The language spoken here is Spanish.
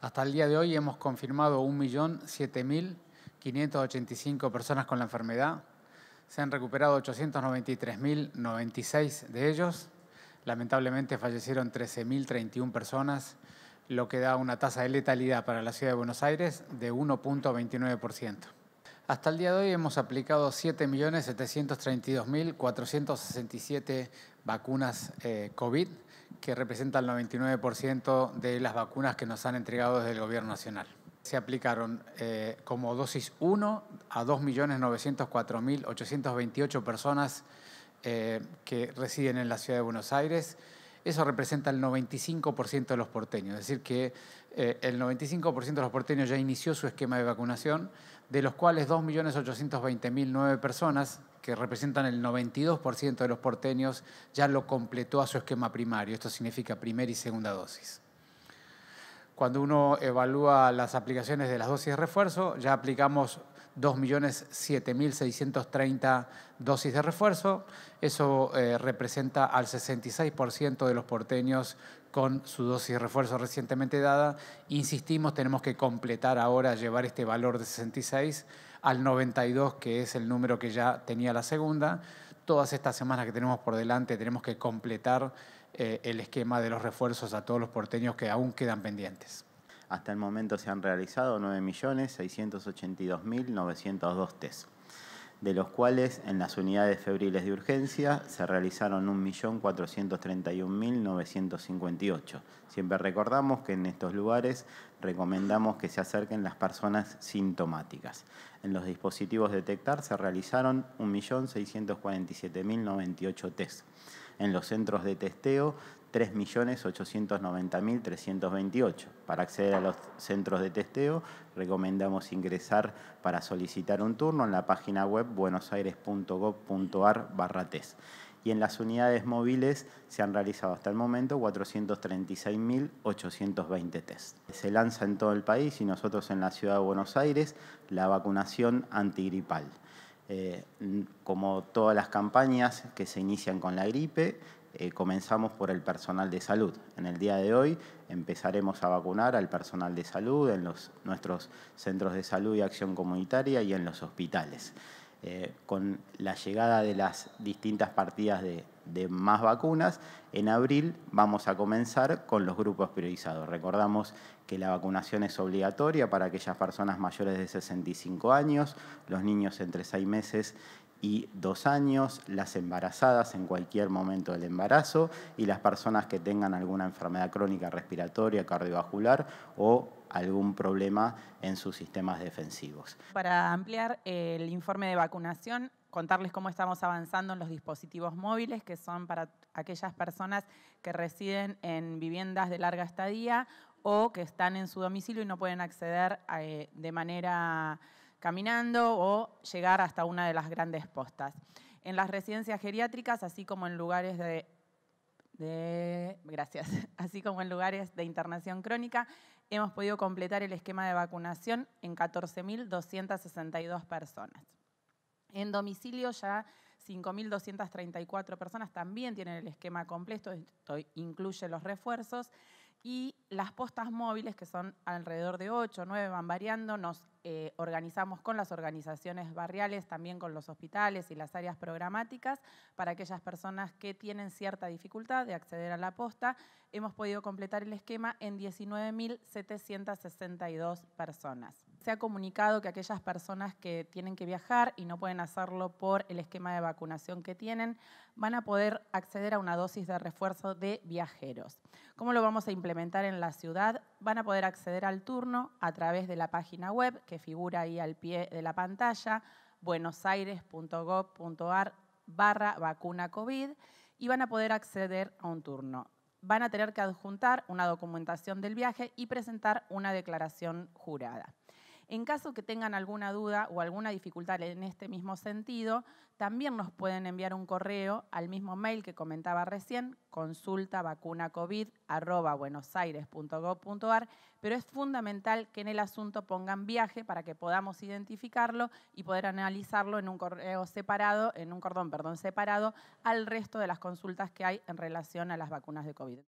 Hasta el día de hoy hemos confirmado 1.007.585 personas con la enfermedad. Se han recuperado 893.096 de ellos. Lamentablemente fallecieron 13.031 personas, lo que da una tasa de letalidad para la ciudad de Buenos Aires de 1.29%. Hasta el día de hoy hemos aplicado 7.732.467 vacunas eh, COVID que representa el 99% de las vacunas que nos han entregado desde el Gobierno Nacional. Se aplicaron eh, como dosis 1 a 2.904.828 personas eh, que residen en la ciudad de Buenos Aires eso representa el 95% de los porteños. Es decir, que eh, el 95% de los porteños ya inició su esquema de vacunación, de los cuales 2.820.009 personas, que representan el 92% de los porteños, ya lo completó a su esquema primario. Esto significa primera y segunda dosis. Cuando uno evalúa las aplicaciones de las dosis de refuerzo, ya aplicamos 2.007.630 dosis de refuerzo. Eso eh, representa al 66% de los porteños con su dosis de refuerzo recientemente dada. Insistimos, tenemos que completar ahora, llevar este valor de 66 al 92, que es el número que ya tenía la segunda. Todas estas semanas que tenemos por delante tenemos que completar eh, el esquema de los refuerzos a todos los porteños que aún quedan pendientes. Hasta el momento se han realizado 9.682.902 test, de los cuales en las unidades febriles de urgencia se realizaron 1.431.958. Siempre recordamos que en estos lugares recomendamos que se acerquen las personas sintomáticas. En los dispositivos detectar se realizaron 1.647.098 test en los centros de testeo 3.890.328. Para acceder a los centros de testeo, recomendamos ingresar para solicitar un turno en la página web buenosaires.gov.ar barra test. Y en las unidades móviles se han realizado hasta el momento 436.820 test. Se lanza en todo el país y nosotros en la ciudad de Buenos Aires la vacunación antigripal. Eh, como todas las campañas que se inician con la gripe, eh, comenzamos por el personal de salud. En el día de hoy empezaremos a vacunar al personal de salud en nuestros centros de salud y acción comunitaria y en los hospitales. Eh, con la llegada de las distintas partidas de, de más vacunas, en abril vamos a comenzar con los grupos priorizados. Recordamos que la vacunación es obligatoria para aquellas personas mayores de 65 años, los niños entre 6 meses y 2 años, las embarazadas en cualquier momento del embarazo y las personas que tengan alguna enfermedad crónica respiratoria, cardiovascular o algún problema en sus sistemas defensivos. Para ampliar el informe de vacunación, contarles cómo estamos avanzando en los dispositivos móviles, que son para aquellas personas que residen en viviendas de larga estadía o que están en su domicilio y no pueden acceder eh, de manera caminando o llegar hasta una de las grandes postas. En las residencias geriátricas, así como en lugares de de, gracias, así como en lugares de internación crónica, hemos podido completar el esquema de vacunación en 14.262 personas. En domicilio ya 5.234 personas también tienen el esquema completo, esto incluye los refuerzos, y las postas móviles, que son alrededor de 8 o 9, van variando. Nos eh, organizamos con las organizaciones barriales, también con los hospitales y las áreas programáticas, para aquellas personas que tienen cierta dificultad de acceder a la posta. Hemos podido completar el esquema en 19.762 personas se ha comunicado que aquellas personas que tienen que viajar y no pueden hacerlo por el esquema de vacunación que tienen, van a poder acceder a una dosis de refuerzo de viajeros. ¿Cómo lo vamos a implementar en la ciudad? Van a poder acceder al turno a través de la página web que figura ahí al pie de la pantalla, buenosaires.gov.ar barra vacuna COVID y van a poder acceder a un turno van a tener que adjuntar una documentación del viaje y presentar una declaración jurada. En caso que tengan alguna duda o alguna dificultad en este mismo sentido, también nos pueden enviar un correo al mismo mail que comentaba recién, consulta vacuna COVID pero es fundamental que en el asunto pongan viaje para que podamos identificarlo y poder analizarlo en un correo separado, en un cordón, perdón, separado al resto de las consultas que hay en relación a las vacunas de COVID.